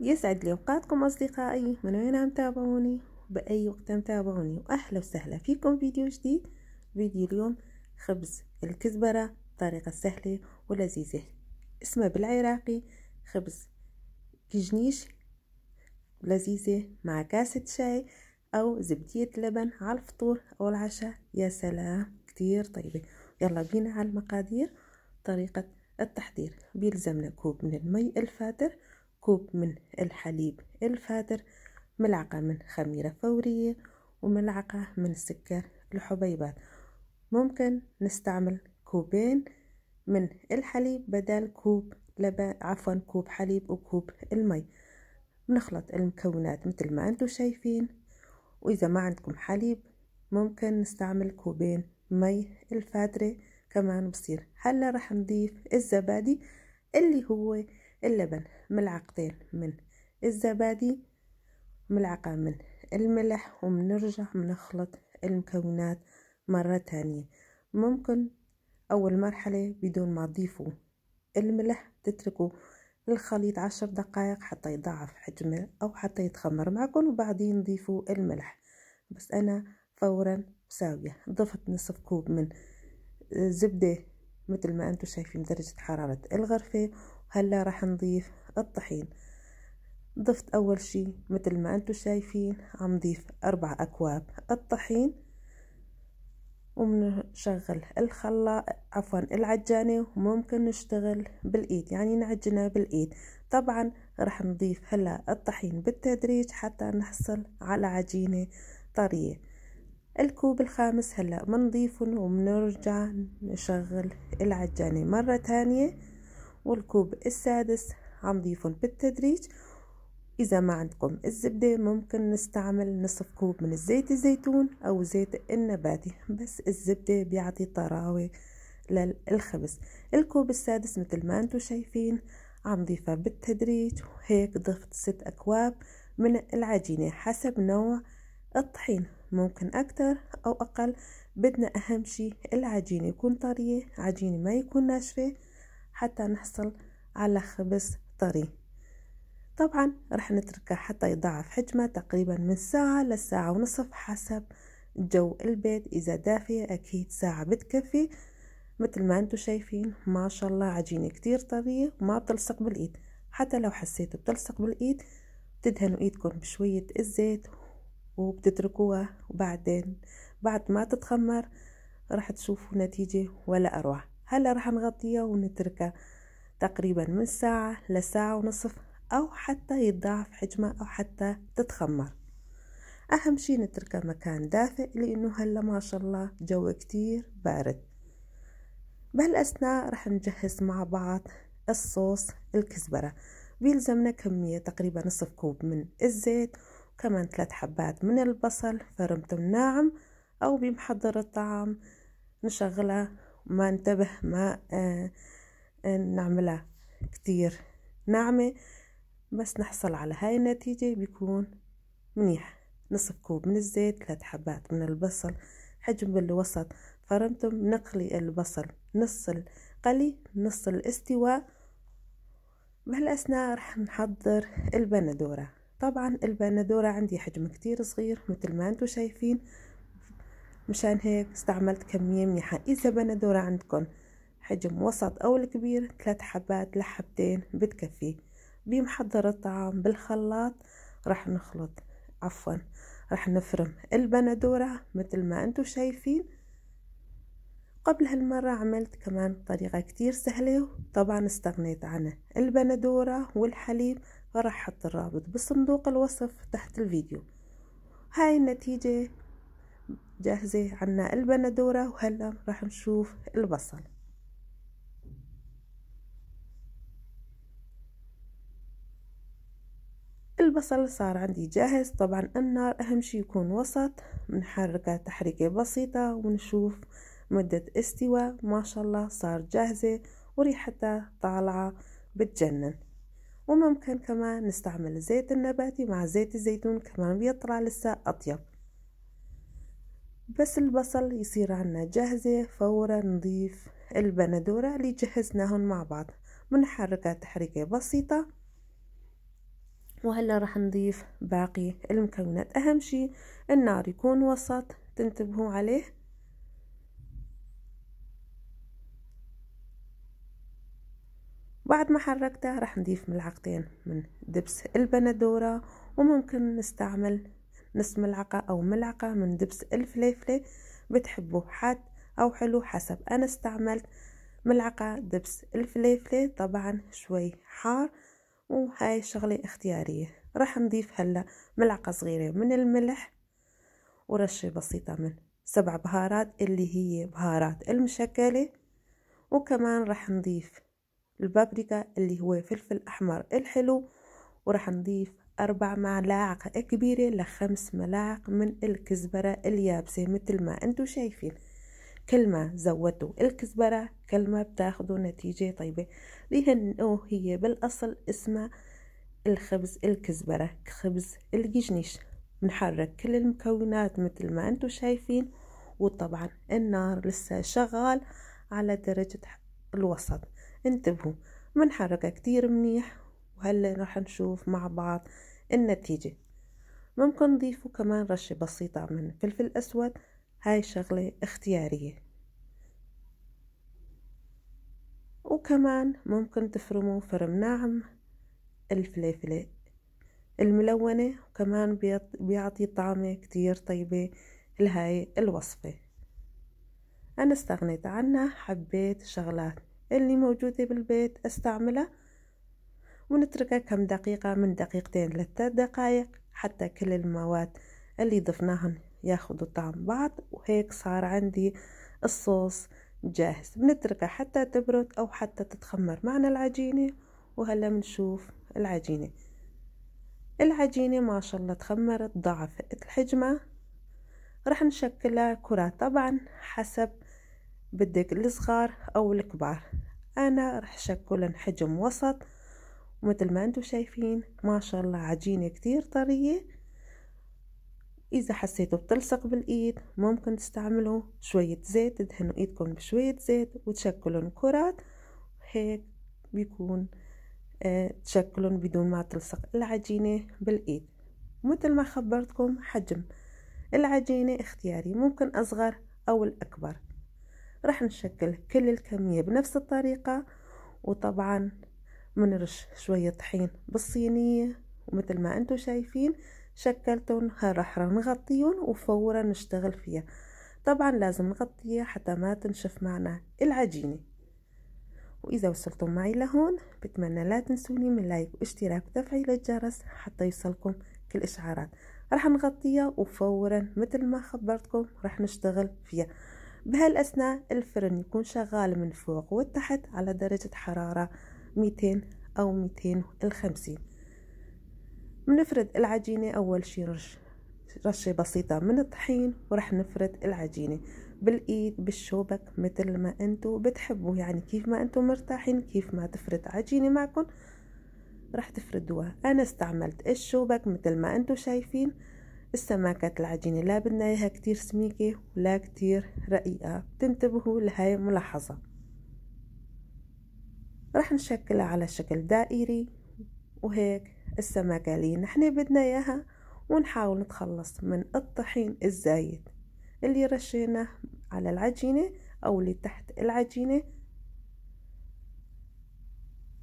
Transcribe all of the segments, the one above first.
يسعد لي اوقاتكم اصدقائي من وين عم تابعوني باي وقت عم تابعوني واهلا وسهلا فيكم فيديو جديد فيديو اليوم خبز الكزبره طريقه سهله ولذيذه اسمه بالعراقي خبز كجنيش لذيذه مع كاسه شاي او زبديه لبن على الفطور او العشاء يا سلام كتير طيبه يلا بينا على المقادير طريقه التحضير بيلزمنا كوب من المي الفاتر كوب من الحليب الفاتر ملعقة من خميرة فورية وملعقة من سكر الحبيبات ممكن نستعمل كوبين من الحليب بدل كوب لبن عفوا كوب حليب وكوب المي بنخلط المكونات مثل ما انتم شايفين وإذا ما عندكم حليب ممكن نستعمل كوبين مي الفاترة كمان بصير هلا رح نضيف الزبادي اللي هو اللبن ملعقتين من الزبادي ملعقة من الملح وبنرجع بنخلط المكونات مرة تانية ممكن أول مرحلة بدون ما تضيفوا الملح تتركوا الخليط عشر دقائق حتى يضاعف حجمه أو حتى يتخمر معكم وبعدين ضيفوا الملح بس أنا فورا ساوية ضفت نصف كوب من زبدة مثل ما أنتم شايفين درجة حرارة الغرفة هلا راح نضيف الطحين ضفت أول شي مثل ما أنتو شايفين عم ضيف أربع أكواب الطحين ومنشغل الخلاط عفوا العجانة وممكن نشتغل بالإيد يعني نعجنها بالإيد طبعا رح نضيف هلا الطحين بالتدريج حتى نحصل على عجينة طرية الكوب الخامس هلا منضيفن ومنرجع نشغل العجانة مرة تانية والكوب السادس هنضيفهم بالتدريج إذا ما عندكم الزبدة ممكن نستعمل نصف كوب من الزيت الزيتون أو زيت النباتي بس الزبدة بيعطي طراوة للخبز الكوب السادس مثل ما انتم شايفين عم ضيفها بالتدريج وهيك ضفت ست أكواب من العجينة حسب نوع الطحين ممكن أكتر أو أقل بدنا أهم شي العجينة يكون طرية عجينة ما يكون ناشفة حتى نحصل على خبز طري طبعا راح نتركه حتى يضاعف حجمه تقريبا من ساعة لساعة ونصف حسب جو البيت إذا دافية أكيد ساعة بتكفي مثل ما انتم شايفين ما شاء الله عجينة كتير طرية وما بتلصق بالإيد حتى لو حسيتوا بتلصق بالإيد بتدهنوا إيدكم بشوية الزيت وبتتركوها وبعدين بعد ما تتخمر راح تشوفوا نتيجة ولا أروع هلا راح نغطيها ونتركها تقريبا من ساعة لساعة ونصف أو حتى يتضاعف حجمه أو حتى تتخمر أهم شي نتركه مكان دافئ لأنه هلا ما شاء الله جو كتير بارد بهالأثناء رح نجهز مع بعض الصوص الكزبرة بيلزمنا كمية تقريبا نصف كوب من الزيت وكمان ثلاث حبات من البصل فرمتم ناعم أو بمحضر الطعام نشغله ما انتبه ما آه نعملها كتير ناعمة بس نحصل على هاي النتيجة بيكون منيح نصف كوب من الزيت ثلاث حبات من البصل حجم بالوسط فرمتم نقلي البصل نص القلي نص الاستواء بهالأثناء رح نحضر البندورة طبعا البندورة عندي حجم كتير صغير مثل ما انتو شايفين مشان هيك استعملت كمية منيحة إذا بندورة عندكم حجم وسط أو الكبير ثلاث حبات لحبتين بتكفي بمحضر الطعام بالخلاط رح نخلط عفوا رح نفرم البندورة مثل ما انتو شايفين قبل هالمرة عملت كمان طريقة كتير سهلة وطبعا استغنيت عن البندورة والحليب راح احط الرابط بصندوق الوصف تحت الفيديو هاي النتيجة جاهزة عنا البندورة وهلا راح نشوف البصل البصل صار عندي جاهز طبعا النار أهم شي يكون وسط بنحركه تحريكة بسيطة ونشوف مدة استواء ما شاء الله صار جاهزة وريحتها طالعة بتجنن وممكن كمان نستعمل الزيت النباتي مع زيت الزيتون كمان بيطلع لسه أطيب بس البصل يصير عنا جاهزة فورا نضيف البندورة اللي جهزناهن مع بعض بنحركها تحريكة بسيطة وهلا راح نضيف باقي المكونات اهم شيء النار يكون وسط تنتبهوا عليه بعد ما حركتها راح نضيف ملعقتين من دبس البندورة وممكن نستعمل نص ملعقة أو ملعقة من دبس الفليفلة بتحبوا حاد أو حلو حسب أنا استعملت ملعقة دبس الفليفلة طبعا شوي حار وهاي شغلة اختيارية راح نضيف هلا ملعقة صغيرة من الملح ورشة بسيطة من سبع بهارات اللي هي بهارات المشكلة وكمان راح نضيف البابريكا اللي هو فلفل أحمر الحلو وراح نضيف أربع ملاعق كبيرة لخمس ملاعق من الكزبرة اليابسة مثل ما أنتو شايفين ما زودوا الكزبرة ما بتاخذوا نتيجة طيبة لأنه هي بالأصل اسمها الخبز الكزبرة خبز الجشنيش بنحرك كل المكونات مثل ما انتو شايفين وطبعا النار لسه شغال على درجة الوسط انتبهوا بنحركها كتير منيح وهلا راح نشوف مع بعض النتيجة ممكن نضيفوا كمان رشة بسيطة من فلفل أسود هاي شغلة اختيارية وكمان ممكن تفرموا فرم ناعم الفليفلة الملونة وكمان بيعطي طعمة كتير طيبة لهاي الوصفة أنا استغنيت عنها حبيت شغلات اللي موجودة بالبيت استعملها ونتركها كم دقيقة من دقيقتين لثلاث دقايق حتى كل المواد اللي ضفناهم ياخذوا طعم بعض وهيك صار عندي الصوص جاهز بنتركها حتى تبرد أو حتى تتخمر معنا العجينة وهلا بنشوف العجينة العجينة ما شاء الله تخمرت ضعفت الحجمة رح نشكلها كرات طبعا حسب بدك الصغار أو الكبار أنا رح شكلن حجم وسط ومثل ما انتم شايفين ما شاء الله عجينة كتير طرية إذا حسيتوا بتلصق بالإيد ممكن تستعملوا شوية زيت تدهنوا إيدكم بشوية زيت وتشكلوا كرات هيك بيكون آه تشكلون بدون ما تلصق العجينة بالإيد مثل ما خبرتكم حجم العجينة اختياري ممكن أصغر أو الأكبر رح نشكل كل الكمية بنفس الطريقة وطبعا منرش شوية طحين بالصينية ومثل ما انتو شايفين شكلتهم راح نغطيهم وفورا نشتغل فيها طبعا لازم نغطيها حتى ما تنشف معنا العجينة وإذا وصلتم معي لهون بتمنى لا تنسوني من لايك واشتراك وتفعيل الجرس حتى يوصلكم كل إشعارات رح نغطيها وفورا مثل ما خبرتكم رح نشتغل فيها بهالأثناء الفرن يكون شغال من فوق وتحت على درجة حرارة 200 أو 250 بنفرد العجينة أول شي رش رشة بسيطة من الطحين ورح نفرد العجينة بالإيد بالشوبك مثل ما أنتو بتحبوا يعني كيف ما أنتو مرتاحين كيف ما تفرد عجينة معكم رح تفردوها أنا استعملت الشوبك مثل ما أنتو شايفين السماكة العجينة لا بدنا إياها كتير سميكة ولا كتير رقيقة تنتبهوا لهاي ملاحظة رح نشكلها على شكل دائري وهيك السمكة اللي نحن بدنا إياها ونحاول نتخلص من الطحين الزايد اللي رشيناه على العجينة أو اللي تحت العجينة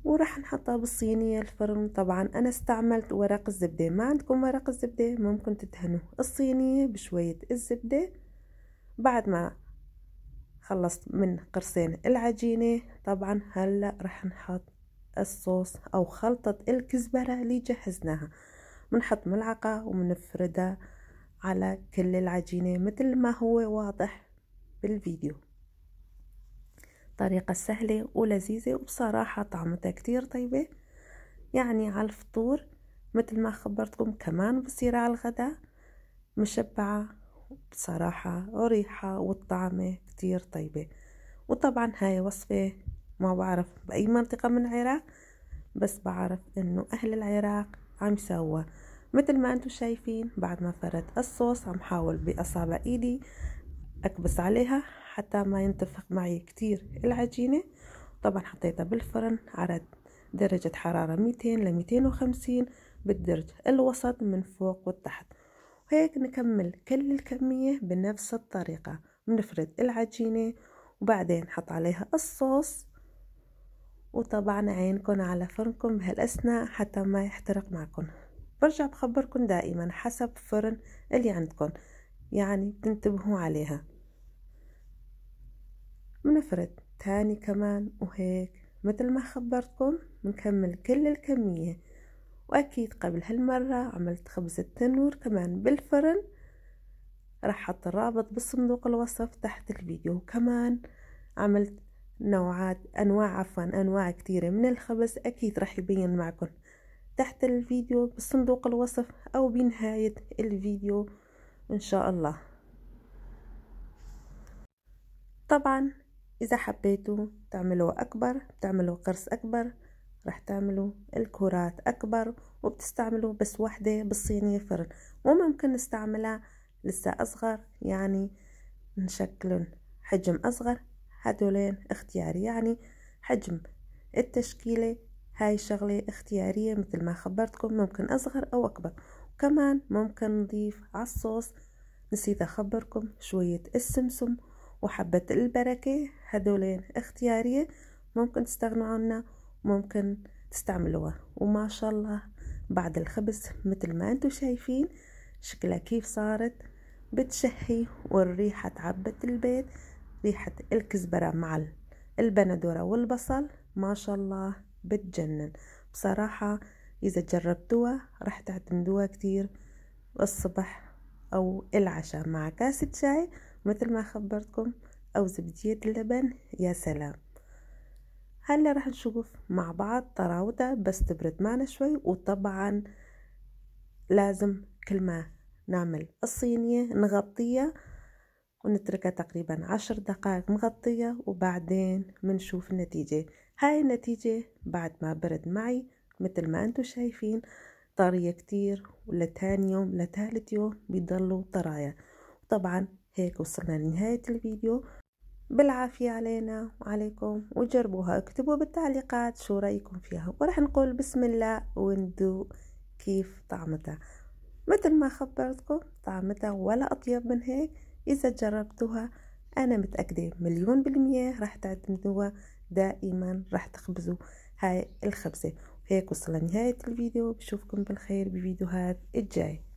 وراح نحطها بالصينية الفرن طبعا أنا استعملت ورق الزبدة ما عندكم ورق الزبدة ممكن تدهنوا الصينية بشوية الزبدة بعد ما خلصت من قرصين العجينة طبعا هلأ راح نحط الصوص أو خلطة الكزبرة اللي جهزناها بنحط ملعقة ومنفردها على كل العجينة مثل ما هو واضح بالفيديو طريقة سهلة ولذيذة وبصراحة طعمتها كتير طيبة يعني على الفطور مثل ما خبرتكم كمان بصير على الغداء مشبعة بصراحة وريحة والطعمة كتير طيبة وطبعا هاي وصفة ما بعرف بأي منطقة من العراق بس بعرف إنه أهل العراق عم سوا مثل ما انتم شايفين بعد ما فرت الصوص عم حاول بأصابع إيدي أكبس عليها حتى ما ينتفخ معي كتير العجينة طبعا حطيتها بالفرن على درجة حرارة 200 ل 250 بالدرج الوسط من فوق والتحت وهيك نكمل كل الكمية بنفس الطريقة بنفرد العجينة وبعدين حط عليها الصوص وطبعا عينكن على فرنكن بهالأثناء حتى ما يحترق معكن برجع بخبركن دائما حسب فرن اللي عندكم يعني بتنتبهوا عليها بنفرد تاني كمان وهيك مثل ما خبرتكم بنكمل كل الكمية وأكيد قبل هالمرة عملت خبز التنور كمان بالفرن راح أحط الرابط بالصندوق الوصف تحت الفيديو وكمان عملت نوعات أنواع عفوا أنواع كتيرة من الخبز أكيد راح يبين معكم تحت الفيديو بصندوق الوصف أو بنهاية الفيديو إن شاء الله طبعا إذا حبيتوا تعملوا أكبر تعملوا قرص أكبر راح تعملوا الكرات أكبر وبتستعملوا بس وحدة بالصينية فرن وممكن نستعملها لسه أصغر يعني نشكلن حجم أصغر هدولين اختياري يعني حجم التشكيلة هاي شغلة اختيارية مثل ما خبرتكم ممكن أصغر أو أكبر وكمان ممكن نضيف على الصوص نسيت أخبركم شوية السمسم وحبة البركة هدولين اختيارية ممكن تستغنوا عنها ممكن تستعملوها وما شاء الله بعد الخبز مثل ما انتم شايفين شكلها كيف صارت بتشهي والريحة تعبت البيت ريحة الكزبرة مع البندورة والبصل ما شاء الله بتجنن بصراحة إذا جربتوها راح تعتمدوها كتير الصبح أو العشاء مع كاسة شاي مثل ما خبرتكم أو زبدية اللبن يا سلام هلا راح نشوف مع بعض طراوته بس تبرد معنا شوي وطبعا لازم كل ما نعمل الصينية نغطيها ونتركها تقريبا عشر دقائق مغطية وبعدين منشوف النتيجة هاي النتيجة بعد ما برد معي مثل ما انتم شايفين طرية كتير ولتاني يوم لتالت يوم بيضلوا طرايا طبعا هيك وصلنا لنهاية الفيديو بالعافية علينا وعليكم وجربوها اكتبوا بالتعليقات شو رأيكم فيها ورح نقول بسم الله وندوق كيف طعمتها مثل ما خبرتكم طعمتها ولا أطيب من هيك إذا جربتوها أنا متأكدة مليون بالمية راح تعتمدوها دائما راح تخبزوا هاي الخبزة هيك وصلنا نهاية الفيديو بشوفكم بالخير بفيديوهات الجاي